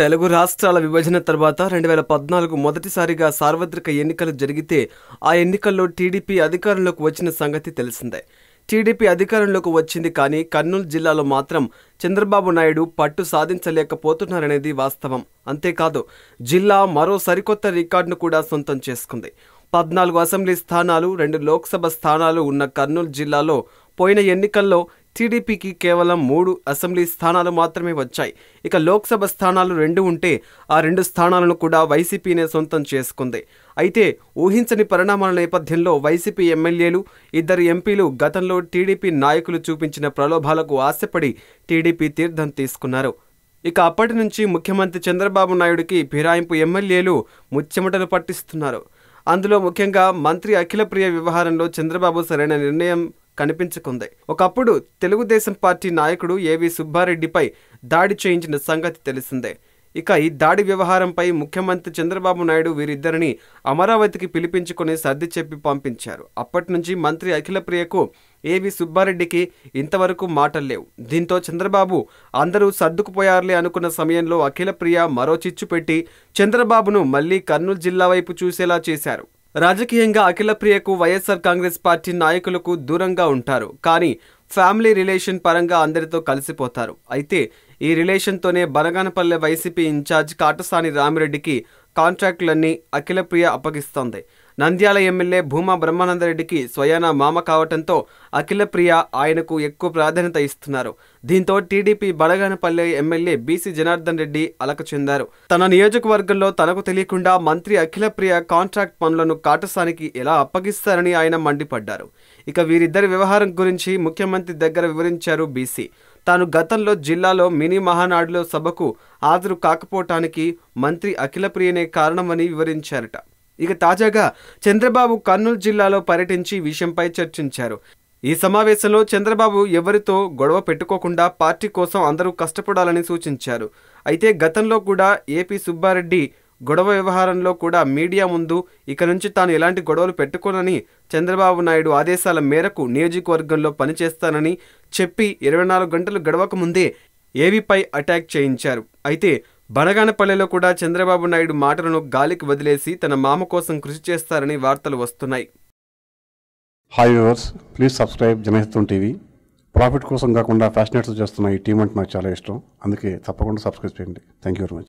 తెలుగు రాష్ట్రాల విభజన తర్వాత రెండు వేల పద్నాలుగు మొదటిసారిగా సార్వత్రిక ఎన్నికలు జరిగితే ఆ ఎన్నికల్లో టీడీపీ అధికారంలోకి వచ్చిన సంగతి తెలిసిందే టీడీపీ అధికారంలోకి వచ్చింది కానీ కర్నూలు జిల్లాలో మాత్రం చంద్రబాబు నాయుడు పట్టు సాధించలేకపోతున్నారనేది వాస్తవం అంతేకాదు జిల్లా మరో సరికొత్త రికార్డును కూడా సొంతం చేసుకుంది పద్నాలుగు అసెంబ్లీ స్థానాలు రెండు లోక్సభ స్థానాలు ఉన్న కర్నూలు జిల్లాలో పోయిన ఎన్నికల్లో టీడీపీకి కేవలం మూడు అసెంబ్లీ స్థానాలు మాత్రమే వచ్చాయి ఇక లోక్సభ స్థానాలు రెండు ఉంటే ఆ రెండు స్థానాలను కూడా వైసీపీనే సొంతం చేసుకుంది అయితే ఊహించని పరిణామాల నేపథ్యంలో వైసీపీ ఎమ్మెల్యేలు ఇద్దరు ఎంపీలు గతంలో టీడీపీ నాయకులు చూపించిన ప్రలోభాలకు ఆశపడి టీడీపీ తీర్థం తీసుకున్నారు ఇక అప్పటి నుంచి ముఖ్యమంత్రి చంద్రబాబు నాయుడికి ఫిరాయింపు ఎమ్మెల్యేలు ముచ్చెమటలు పట్టిస్తున్నారు అందులో ముఖ్యంగా మంత్రి అఖిలప్రియ వ్యవహారంలో చంద్రబాబు సరైన నిర్ణయం కనిపించకుంది ఒకప్పుడు తెలుగుదేశం పార్టీ నాయకుడు ఏవి సుబ్బారెడ్డిపై దాడి చేయించిన సంగతి తెలిసిందే ఇక ఈ దాడి వ్యవహారంపై ముఖ్యమంత్రి చంద్రబాబు నాయుడు వీరిద్దరిని అమరావతికి పిలిపించుకుని సర్ది చెప్పి పంపించారు అప్పటి నుంచి మంత్రి అఖిలప్రియకు ఏవి సుబ్బారెడ్డికి ఇంతవరకు మాటలు లేవు దీంతో చంద్రబాబు అందరూ సర్దుకుపోయారులే అనుకున్న సమయంలో అఖిలప్రియ మరో చిచ్చు పెట్టి చంద్రబాబును మళ్లీ కర్నూలు జిల్లా వైపు చూసేలా చేశారు రాజకీయంగా అఖిలప్రియకు వైఎస్ఆర్ కాంగ్రెస్ పార్టీ నాయకులకు దూరంగా ఉంటారు కానీ ఫ్యామిలీ రిలేషన్ పరంగా అందరితో కలిసిపోతారు అయితే ఈ రిలేషన్తోనే బనగానపల్లె వైసీపీ ఇన్ఛార్జ్ కాటసాని రామిరెడ్డికి కాంట్రాక్టులన్నీ అఖిలప్రియ అప్పగిస్తోంది నంద్యాల ఎమ్మెల్యే భూమా బ్రహ్మానందరెడ్డికి స్వయాన మామ కావటంతో అఖిలప్రియ ఆయనకు ఎక్కువ ప్రాధాన్యత ఇస్తున్నారు దీంతో TDP Banaganapalle MLA BC Janardhan Reddy అలక చెందారు తన నియోజకవర్గంలో తనకు తెలియకుండా మంత్రి అఖిలప్రియ కాంట్రాక్ట్ పనులను కాటసానికి ఎలా అప్పగిస్తారని ఆయన మండిపడ్డారు ఇక వీరిద్దరి వ్యవహారం గురించి ముఖ్యమంత్రి దగ్గర వివరించారు బీసీ తాను గతంలో జిల్లాలో మినీ మహానాడులో సభకు హాజరు కాకపోవటానికి మంత్రి అఖిలప్రియనే కారణమని వివరించారట ఇక తాజాగా చంద్రబాబు కర్నూలు జిల్లాలో పర్యటించి విషయంపై చర్చించారు ఈ సమావేశంలో చంద్రబాబు ఎవరితో గొడవ పెట్టుకోకుండా పార్టీ కోసం అందరూ కష్టపడాలని సూచించారు అయితే గతంలో కూడా ఏపీ సుబ్బారెడ్డి గొడవ వ్యవహారంలో కూడా మీడియా ముందు ఇక నుంచి తాను ఎలాంటి గొడవలు పెట్టుకోనని చంద్రబాబు నాయుడు ఆదేశాల మేరకు నియోజకవర్గంలో పనిచేస్తానని చెప్పి ఇరవై నాలుగు గంటలు గడవక ముందే ఏవీపై అటాక్ చేయించారు అయితే బనగానపల్లెలో కూడా చంద్రబాబు నాయుడు మాటలను గాలికి వదిలేసి తన మామ కోసం కృషి చేస్తారని వార్తలు వస్తున్నాయి hi viewers please subscribe Janahitam TV profit కోసం కాకుండా ఫ్యాషనేట్స్ చేస్తున్న ఈ టీం అంటే నాకు చాలా ఇష్టం అందుకే తప్పకుండా సబ్స్క్రైబ్ చేయండి థ్యాంక్ యూ వెరీ మచ్